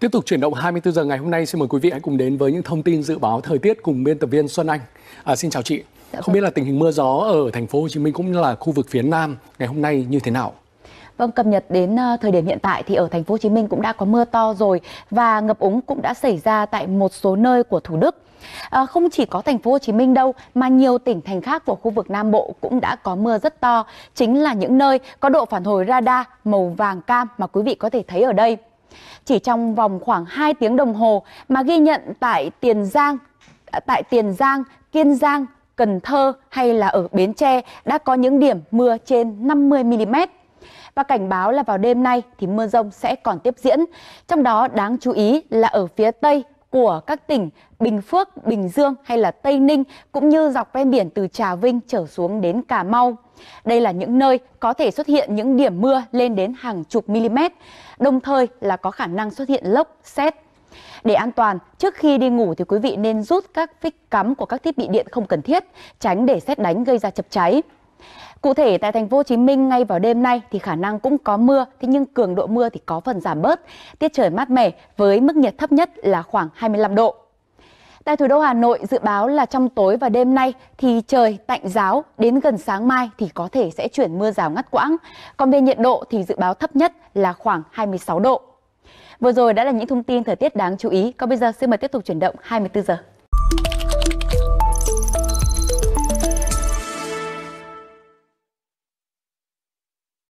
Tiếp tục chuyển động 24 giờ ngày hôm nay xin mời quý vị hãy cùng đến với những thông tin dự báo thời tiết cùng biên tập viên Xuân Anh. À, xin chào chị. Dạ Không vâng. biết là tình hình mưa gió ở thành phố Hồ Chí Minh cũng như là khu vực phía Nam ngày hôm nay như thế nào? Vâng, cập nhật đến ờ, thời điểm hiện tại thì ở thành phố Hồ Chí Minh cũng đã có mưa to rồi và ngập úng cũng đã xảy ra tại một số nơi của Thủ Đức. À, không chỉ có thành phố Hồ Chí Minh đâu mà nhiều tỉnh thành khác của khu vực Nam Bộ cũng đã có mưa rất to, chính là những nơi có độ phản hồi radar màu vàng cam mà quý vị có thể thấy ở đây. Chỉ trong vòng khoảng 2 tiếng đồng hồ mà ghi nhận tại Tiền Giang, à, tại Tiền Giang, Kiên Giang, Cần Thơ hay là ở Bến Tre đã có những điểm mưa trên 50 mm và cảnh báo là vào đêm nay thì mưa rông sẽ còn tiếp diễn. Trong đó đáng chú ý là ở phía Tây của các tỉnh Bình Phước, Bình Dương hay là Tây Ninh cũng như dọc ven biển từ Trà Vinh trở xuống đến Cà Mau. Đây là những nơi có thể xuất hiện những điểm mưa lên đến hàng chục mm, đồng thời là có khả năng xuất hiện lốc, xét. Để an toàn, trước khi đi ngủ thì quý vị nên rút các phích cắm của các thiết bị điện không cần thiết, tránh để xét đánh gây ra chập cháy. Cụ thể tại thành phố Hồ Chí Minh ngay vào đêm nay thì khả năng cũng có mưa, thế nhưng cường độ mưa thì có phần giảm bớt. Tiết trời mát mẻ với mức nhiệt thấp nhất là khoảng 25 độ. Tại thủ đô Hà Nội dự báo là trong tối và đêm nay thì trời tạnh giáo, đến gần sáng mai thì có thể sẽ chuyển mưa rào ngắt quãng. Còn về nhiệt độ thì dự báo thấp nhất là khoảng 26 độ. Vừa rồi đã là những thông tin thời tiết đáng chú ý. Còn bây giờ xin mời tiếp tục chuyển động 24 giờ.